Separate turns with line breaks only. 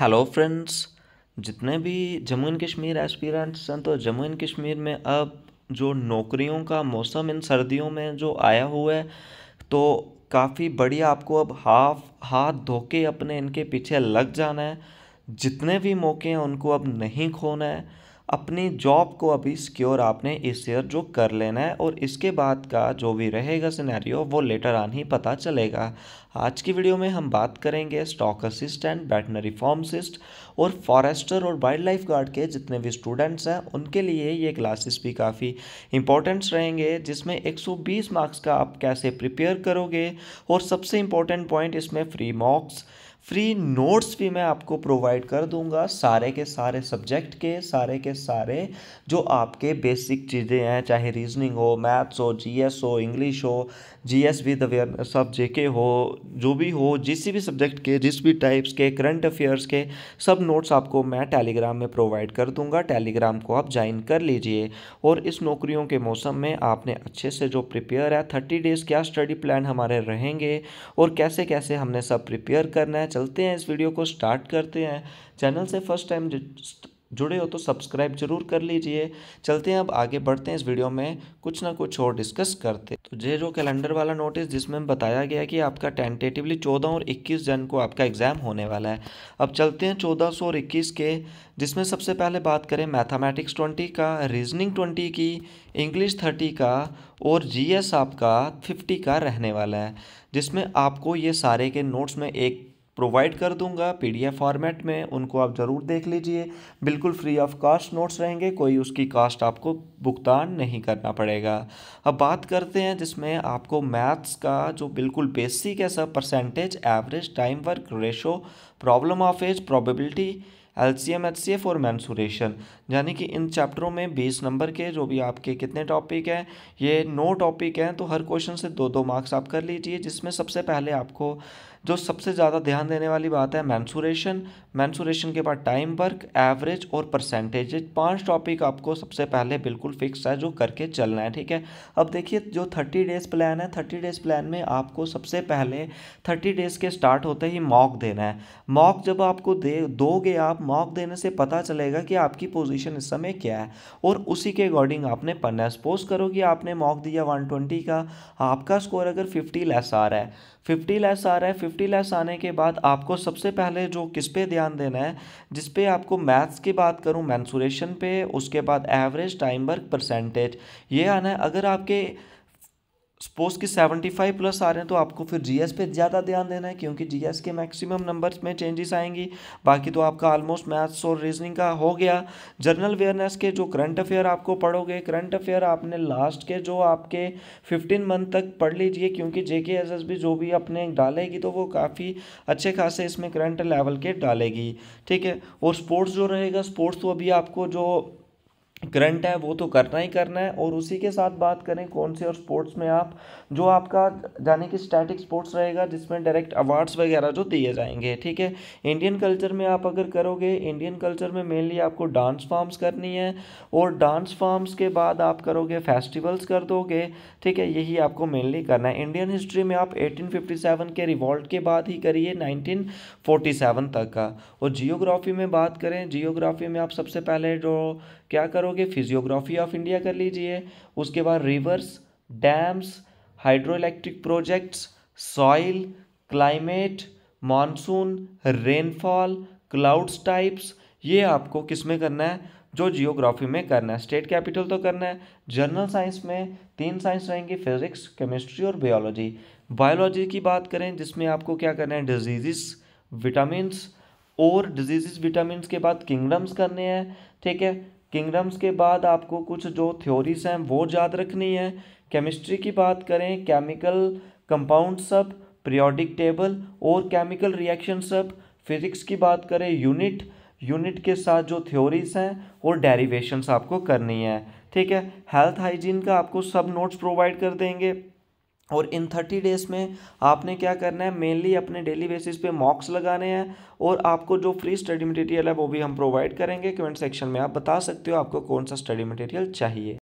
hello friends जितने भी Jammu and Kashmir aspirants हैं तो जम्मू एंड कश्मीर में अब जो नौकरियों का मौसम इन सर्दियों में जो आया हुआ है तो काफ़ी बढ़िया आपको अब हाफ हाथ धो के अपने इनके पीछे लग जाना है जितने भी मौके हैं उनको अब नहीं खोना है अपने जॉब को अभी सिक्योर आपने इस ईयर जो कर लेना है और इसके बाद का जो भी रहेगा सिनेरियो वो लेटर आन ही पता चलेगा आज की वीडियो में हम बात करेंगे स्टॉक असिस्टेंट बैटनरी फार्मसिस्ट और फॉरेस्टर और वाइल्ड लाइफ गार्ड के जितने भी स्टूडेंट्स हैं उनके लिए ये क्लासेस भी काफ़ी इंपॉर्टेंट्स रहेंगे जिसमें 120 मार्क्स का आप कैसे प्रिपेयर करोगे और सबसे इंपॉर्टेंट पॉइंट इसमें फ्री मॉक्स फ्री नोट्स भी मैं आपको प्रोवाइड कर दूंगा सारे के सारे सब्जेक्ट के सारे के सारे जो आपके बेसिक चीज़ें हैं चाहे रीजनिंग हो मैथ्स हो जीएस हो इंग्लिश हो जीएस विद सब ऑफ जेके हो जो भी हो जिस भी सब्जेक्ट के जिस भी टाइप्स के करंट अफेयर्स के सब नोट्स आपको मैं टेलीग्राम में प्रोवाइड कर दूंगा टेलीग्राम को आप ज्वाइन कर लीजिए और इस नौकरियों के मौसम में आपने अच्छे से जो प्रिपेयर है थर्टी डेज़ क्या स्टडी प्लान हमारे रहेंगे और कैसे कैसे हमने सब प्रिपेयर करना है चलते हैं इस वीडियो को स्टार्ट करते हैं चैनल से फर्स्ट टाइम जुड़े हो तो सब्सक्राइब जरूर कर लीजिए चलते हैं अब आगे बढ़ते हैं इस वीडियो में कुछ ना कुछ और डिस्कस करते तो ये जो कैलेंडर वाला नोटिस जिसमें बताया गया कि आपका टेंटेटिवली 14 और 21 जन को आपका एग्ज़ाम होने वाला है अब चलते हैं 1400 और 21 के जिसमें सबसे पहले बात करें मैथामेटिक्स ट्वेंटी का रीजनिंग ट्वेंटी की इंग्लिश थर्टी का और जी आपका फिफ्टी का रहने वाला है जिसमें आपको ये सारे के नोट्स में एक प्रोवाइड कर दूंगा पीडीएफ फॉर्मेट में उनको आप ज़रूर देख लीजिए बिल्कुल फ्री ऑफ कास्ट नोट्स रहेंगे कोई उसकी कास्ट आपको भुगतान नहीं करना पड़ेगा अब बात करते हैं जिसमें आपको मैथ्स का जो बिल्कुल बेसिक है सब percentage average time work ratio problem of age probability L C M H C F और मैंसूरेशन यानी कि इन चैप्टरों में बीस नंबर के जो भी आपके कितने टॉपिक हैं ये नो टॉपिक हैं तो हर क्वेश्चन से दो दो मार्क्स आप कर लीजिए जिसमें सबसे पहले आपको जो सबसे ज़्यादा ध्यान देने वाली बात है मैंसूरेशन मैंसूरेशन के बाद टाइम वर्क एवरेज और परसेंटेज पांच टॉपिक आपको सबसे पहले बिल्कुल फिक्स है जो करके चलना है ठीक है अब देखिए जो थर्टी डेज़ प्लान है थर्टी डेज़ प्लान में आपको सबसे पहले थर्टी डेज़ के स्टार्ट होते ही मॉक देना है मॉक जब आपको दे दोगे आप मॉक देने से पता चलेगा कि आपकी पोजिशन इस समय क्या है और उसी के अकॉर्डिंग आपने पढ़ना है सपोज करो कि आपने मॉक दिया वन का आपका स्कोर अगर फिफ्टी लेस आ रहा है फिफ्टी लेस आ रहा है फिफ्टी लैस आने के बाद आपको सबसे पहले जो किस पे ध्यान देना है जिस पे आपको मैथ्स की बात करूँ मैंसुरेशन पे उसके बाद एवरेज टाइम वर्क परसेंटेज ये आना है अगर आपके सपोज कि 75 प्लस आ रहे हैं तो आपको फिर जीएस पे ज़्यादा ध्यान देना है क्योंकि जीएस के मैक्सिमम नंबर्स में चेंजेस आएंगी बाकी तो आपका ऑलमोस्ट मैथ्स और रीजनिंग का हो गया जनरल अवेयरनेस के जो करंट अफेयर आपको पढ़ोगे करंट अफेयर आपने लास्ट के जो आपके 15 मंथ तक पढ़ लीजिए क्योंकि जे के एस एस बी जो भी अपने डालेगी तो वो काफ़ी अच्छे खासे इसमें करंट लेवल के डालेगी ठीक है और स्पोर्ट्स जो रहेगा स्पोर्ट्स तो अभी आपको जो करंट है वो तो करना ही करना है और उसी के साथ बात करें कौन से और स्पोर्ट्स में आप जो आपका जाने कि स्टैटिक स्पोर्ट्स रहेगा जिसमें डायरेक्ट अवार्ड्स वगैरह जो दिए जाएंगे ठीक है इंडियन कल्चर में आप अगर करोगे इंडियन कल्चर में मेनली आपको डांस फॉर्म्स करनी है और डांस फॉर्म्स के बाद आप करोगे फेस्टिवल्स कर दोगे ठीक है यही आपको मेनली करना है इंडियन हिस्ट्री में आप एटीन के रिवॉल्ट के बाद ही करिए नाइनटीन तक का और जियोग्राफी में बात करें जियोग्राफी में आप सबसे पहले जो क्या करो करोगे फिजियोग्राफी ऑफ इंडिया कर लीजिए उसके बाद rivers dams hydro electric projects soil climate monsoon rainfall clouds types ये आपको किस में करना है जो जियोग्राफी में करना है स्टेट कैपिटल तो करना है जनरल साइंस में तीन साइंस रहेंगे फिजिक्स केमिस्ट्री और बायोलॉजी बायोलॉजी की बात करें जिसमें आपको क्या करना है डिजीजेस विटामिन और डिजीज़ विटामिन के बाद किंगडम्स करने हैं ठीक है किंगडम्स के बाद आपको कुछ जो थ्योरीज हैं वो याद रखनी है केमिस्ट्री की बात करें केमिकल कंपाउंड सब पीरियोडिक टेबल और केमिकल रिएक्शन सब फिजिक्स की बात करें यूनिट यूनिट के साथ जो थ्योरीज हैं और डेरिवेशंस आपको करनी है ठीक है हेल्थ हाइजीन का आपको सब नोट्स प्रोवाइड कर देंगे और इन थर्टी डेज़ में आपने क्या करना है मेनली अपने डेली बेसिस पे मॉक्स लगाने हैं और आपको जो फ्री स्टडी मटेरियल है वो भी हम प्रोवाइड करेंगे कमेंट सेक्शन में आप बता सकते हो आपको कौन सा स्टडी मटेरियल चाहिए